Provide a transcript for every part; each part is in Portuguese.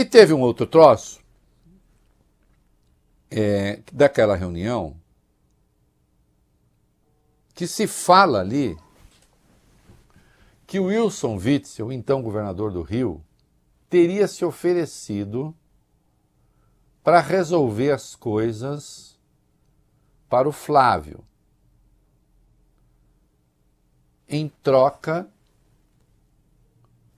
E teve um outro troço é, daquela reunião que se fala ali que o Wilson Witzel, então governador do Rio, teria se oferecido para resolver as coisas para o Flávio, em troca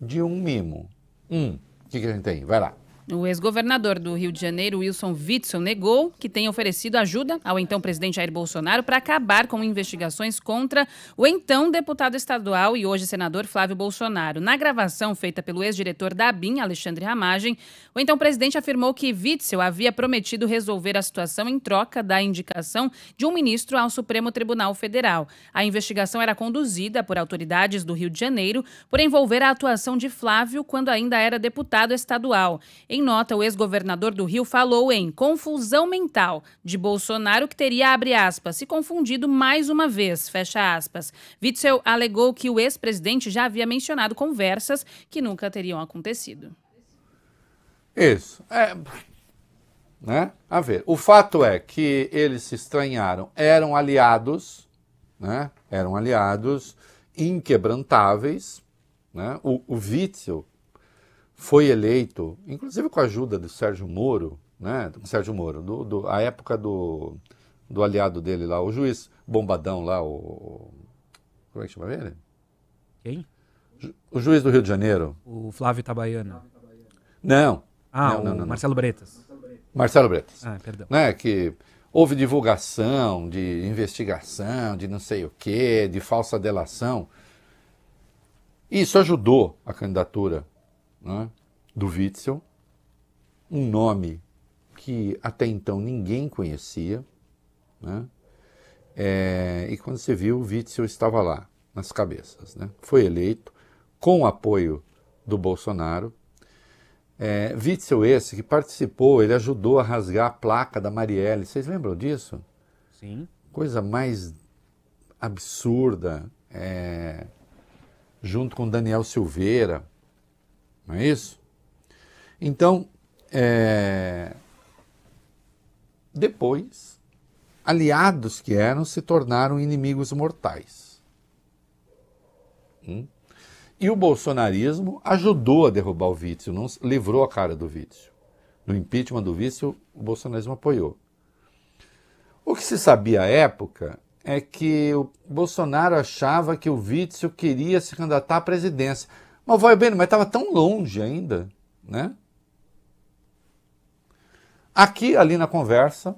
de um mimo. Um que, que a gente tem? Vai lá. O ex-governador do Rio de Janeiro, Wilson Witzel, negou que tenha oferecido ajuda ao então presidente Jair Bolsonaro para acabar com investigações contra o então deputado estadual e hoje senador Flávio Bolsonaro. Na gravação feita pelo ex-diretor da Bim Alexandre Ramagem, o então presidente afirmou que Witzel havia prometido resolver a situação em troca da indicação de um ministro ao Supremo Tribunal Federal. A investigação era conduzida por autoridades do Rio de Janeiro por envolver a atuação de Flávio quando ainda era deputado estadual. Em nota, o ex-governador do Rio falou em confusão mental de Bolsonaro que teria, abre aspas, se confundido mais uma vez, fecha aspas. Witzel alegou que o ex-presidente já havia mencionado conversas que nunca teriam acontecido. Isso. É, né? A ver, o fato é que eles se estranharam, eram aliados, né? Eram aliados inquebrantáveis, né? O, o Witzel foi eleito, inclusive com a ajuda do Sérgio Moro, né? Do Sérgio Moro, do, do, a época do, do aliado dele lá, o juiz Bombadão lá, o. Como é que chama ele? Quem? o juiz do Rio de Janeiro. O Flávio Tabaiana? Não. Ah, não, não, não, Marcelo Bretas. Marcelo Bretas. Ah, perdão. Né? Que houve divulgação de investigação, de não sei o quê, de falsa delação. Isso ajudou a candidatura né, do Witzel, um nome que até então ninguém conhecia, né, é, e quando você viu, o Witzel estava lá, nas cabeças. Né, foi eleito com o apoio do Bolsonaro. É, Witzel esse que participou, ele ajudou a rasgar a placa da Marielle. Vocês lembram disso? Sim. Coisa mais absurda. É, junto com Daniel Silveira, não é isso? Então, é... depois, aliados que eram se tornaram inimigos mortais. Hum? E o bolsonarismo ajudou a derrubar o Vício, não livrou a cara do Vício. No impeachment do Vício, o bolsonarismo apoiou. O que se sabia à época é que o Bolsonaro achava que o Vício queria se candidatar à presidência. Mas vai bem, mas estava tão longe ainda, né? Aqui, ali na conversa,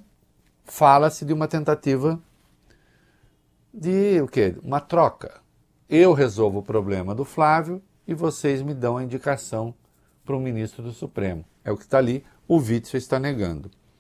fala-se de uma tentativa de o quê? Uma troca. Eu resolvo o problema do Flávio e vocês me dão a indicação para o ministro do Supremo. É o que está ali, o Witzel está negando.